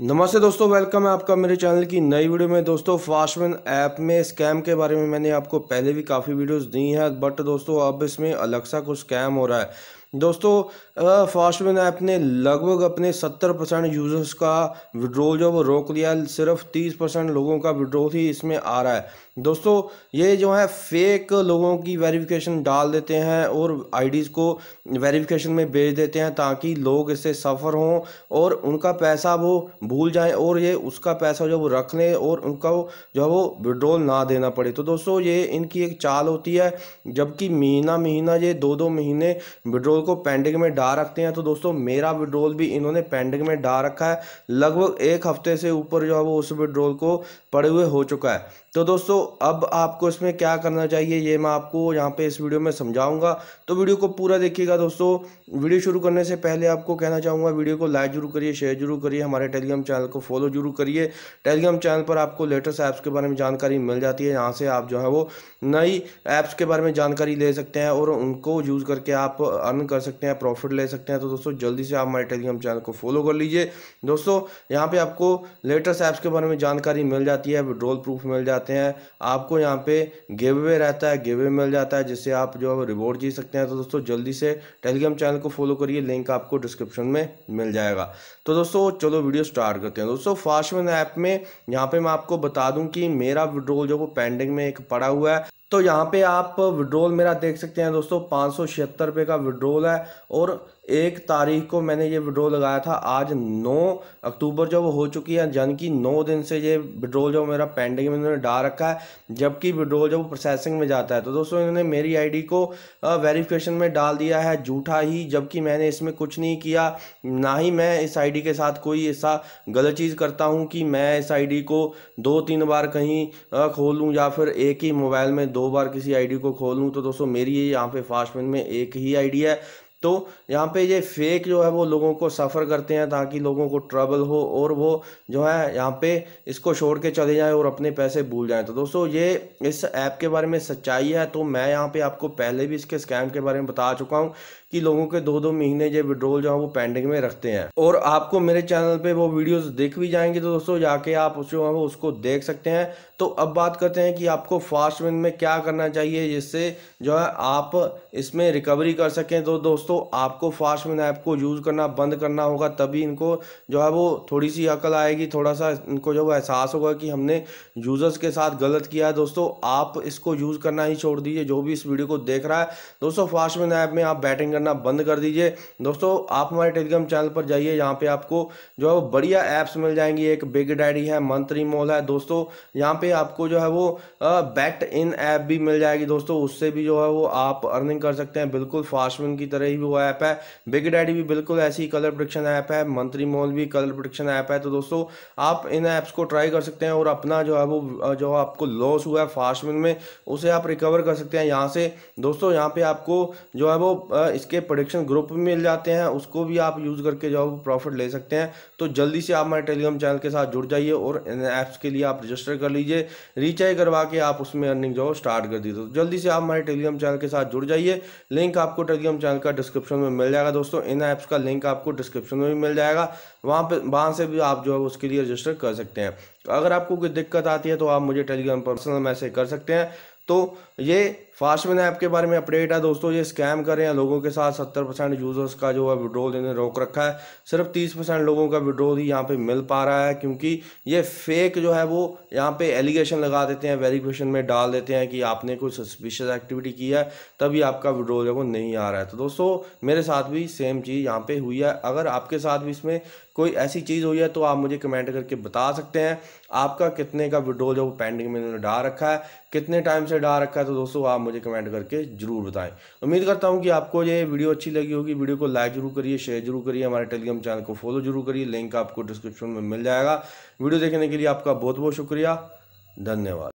नमस्ते दोस्तों वेलकम है आपका मेरे चैनल की नई वीडियो में दोस्तों फास्टमैन ऐप में स्कैम के बारे में मैंने आपको पहले भी काफ़ी वीडियोस दी हैं बट दोस्तों अब इसमें अलग सा कुछ स्कैम हो रहा है दोस्तों ऐप ने लगभग अपने 70 परसेंट यूज़र्स का विड्रोल जो वो रोक लिया सिर्फ 30 परसेंट लोगों का विड्रोल ही इसमें आ रहा है दोस्तों ये जो है फेक लोगों की वेरिफिकेशन डाल देते हैं और आईडीज़ को वेरिफिकेशन में भेज देते हैं ताकि लोग इससे सफ़र हों और उनका पैसा वो भूल जाएँ और ये उसका पैसा जो वो रख लें और उनका वो जो है वो विड्रोल ना देना पड़े तो दोस्तों ये इनकी एक चाल होती है जबकि महीना महीना ये दो दो महीने विड्रोल विड्रोल को पेंडिंग में डाल रखते हैं तो दोस्तों मेरा विड्रोल भी इन्होंने पेंडिंग में डाल रखा है लगभग एक हफ्ते से ऊपर जो है वो उस विड्रोल को पड़े हुए हो चुका है तो दोस्तों अब आपको इसमें क्या करना चाहिए ये मैं आपको यहाँ पे इस वीडियो में समझाऊंगा तो वीडियो को पूरा देखिएगा दोस्तों वीडियो शुरू करने से पहले आपको कहना चाहूँगा वीडियो को लाइक जरूर करिए शेयर जरूर करिए हमारे टेलीग्राम चैनल को फॉलो जरूर करिए टेलीग्राम चैनल पर आपको लेटेस्ट ऐप्स के बारे में जानकारी मिल जाती है यहाँ से आप जो है वो नई ऐप्स के बारे में जानकारी ले सकते हैं और उनको यूज़ करके आप अर्न कर सकते हैं प्रॉफिट ले सकते हैं तो दोस्तों जल्दी से आप हमारे टेलीग्राम चैनल को फॉलो कर लीजिए दोस्तों यहाँ पे आपको लेटेस्ट ऐप्स के बारे में जानकारी मिल जाती है विड्रोल प्रूफ मिल जाते हैं आपको यहाँ पे गिव अवे रहता है गिव अवे मिल जाता है जिससे आप जो है रिवॉर्ड जी सकते हैं तो दोस्तों जल्दी से टेलीग्राम चैनल को फॉलो करिए लिंक आपको डिस्क्रिप्शन में मिल जाएगा तो दोस्तों चलो वीडियो स्टार्ट करते हैं दोस्तों फास्ट ऐप में यहाँ पे मैं आपको बता दूँ कि मेरा विड्रोल जो वो पेंडिंग में एक पड़ा हुआ है तो यहाँ पे आप विड्रोल मेरा देख सकते हैं दोस्तों पाँच सौ छिहत्तर रुपये का विड्रोल है और एक तारीख को मैंने ये विड्रो लगाया था आज नौ अक्टूबर जब हो चुकी है जन की नौ दिन से ये विड्रोल जो मेरा पेंडिंग में इन्होंने डाल रखा है जबकि विड्रॉल जब प्रोसेसिंग में जाता है तो दोस्तों इन्होंने मेरी आईडी को वेरिफिकेशन में डाल दिया है झूठा ही जबकि मैंने इसमें कुछ नहीं किया ना ही मैं इस आई के साथ कोई ऐसा गलत चीज़ करता हूँ कि मैं इस आई को दो तीन बार कहीं खोल लूँ या फिर एक ही मोबाइल में दो बार किसी आई को खोलूँ तो दोस्तों मेरी यहाँ पे फास्टमैन में एक ही आई है तो यहाँ पे ये फेक जो है वो लोगों को सफ़र करते हैं ताकि लोगों को ट्रबल हो और वो जो है यहाँ पे इसको छोड़ के चले जाएं और अपने पैसे भूल जाएं तो दोस्तों ये इस ऐप के बारे में सच्चाई है तो मैं यहाँ पे आपको पहले भी इसके स्कैम के बारे में बता चुका हूँ कि लोगों के दो दो महीने जो विड्रोल जो है वो पेंडिंग में रखते हैं और आपको मेरे चैनल पे वो वीडियोस देख भी जाएंगे तो दोस्तों जाके आप जो है वो उसको देख सकते हैं तो अब बात करते हैं कि आपको फास्ट विन में क्या करना चाहिए जिससे जो है आप इसमें रिकवरी कर सकें तो दोस्तों आपको फास्ट विन ऐप को यूज़ करना बंद करना होगा तभी इनको जो है वो थोड़ी सी अकल आएगी थोड़ा सा इनको जो एहसास होगा कि हमने यूज़र्स के साथ गलत किया है दोस्तों आप इसको यूज़ करना ही छोड़ दीजिए जो भी इस वीडियो को देख रहा है दोस्तों फास्ट विन ऐप में आप बैटिंग करना बंद कर दीजिए दोस्तों आप हमारे टेलीग्राम चैनल पर जाइए यहाँ पे आपको जो है वो बढ़िया ऐप्स मिल जाएंगी एक बिग डैडी है मंत्री मॉल है दोस्तों यहाँ पे आपको जो है वो बैट इन ऐप भी मिल जाएगी दोस्तों उससे भी जो है वो आप अर्निंग कर सकते हैं बिल्कुल फास्ट विन की तरह ही वो ऐप है बिग डैडी भी बिल्कुल ऐसी कलर प्रोडिक्शन ऐप है मंत्री मॉल भी कलर प्रोडिक्शन ऐप है तो दोस्तों आप इन ऐप्स को ट्राई कर सकते हैं और अपना जो है वो जो आपको लॉस हुआ है फास्ट विन में उसे आप रिकवर कर सकते हैं यहाँ से दोस्तों यहाँ पे आपको जो है वो इस इसके प्रोडिक्शन ग्रुप भी मिल जाते हैं उसको भी आप यूज़ करके जो प्रॉफिट ले सकते हैं तो जल्दी से आप हमारे टेलीग्राम चैनल के साथ जुड़ जाइए और इन ऐप्स के लिए आप रजिस्टर कर लीजिए रिचार्ज करवा के आप उसमें अर्निंग जो स्टार्ट कर दीजिए तो जल्दी से आप हमारे टेलीग्राम चैनल के साथ जुड़ जाइए लिंक आपको टेलीग्राम चैनल का डिस्क्रिप्शन में मिल जाएगा दोस्तों इन ऐप्स का लिंक आपको डिस्क्रिप्शन में भी मिल जाएगा वहाँ पर वहाँ से भी आप जो है उसके लिए रजिस्टर कर सकते हैं अगर आपको कोई दिक्कत आती है तो आप मुझे टेलीग्राम पर्सनल मैसेज कर सकते हैं तो ये फास्ट मनी ऐप के बारे में अपडेट है दोस्तों ये स्कैम कर रहे हैं लोगों के साथ सत्तर परसेंट यूज़र्स का जो है विड्रोल इन्हें रोक रखा है सिर्फ तीस परसेंट लोगों का विड्रोल ही यहाँ पे मिल पा रहा है क्योंकि ये फेक जो है वो यहाँ पे एलिगेशन लगा देते हैं वेरिफिकेशन में डाल देते हैं कि आपने कोई सस्पिशियस एक्टिविटी की है तभी आपका विड्रोल जो नहीं आ रहा है तो दोस्तों मेरे साथ भी सेम चीज़ यहाँ पर हुई है अगर आपके साथ भी इसमें कोई ऐसी चीज़ हुई है तो आप मुझे कमेंट करके बता सकते हैं आपका कितने का विड्रोल जो पेंडिंग में इन्होंने डाल रखा है कितने टाइम से डाल रखा है तो दोस्तों आप मुझे कमेंट करके ज़रूर बताएं उम्मीद करता हूं कि आपको ये वीडियो अच्छी लगी होगी वीडियो को लाइक जरूर करिए शेयर जरूर करिए हमारे टेलीग्राम चैनल को फॉलो जरूर करिए लिंक आपको डिस्क्रिप्शन में मिल जाएगा वीडियो देखने के लिए आपका बहुत बहुत शुक्रिया धन्यवाद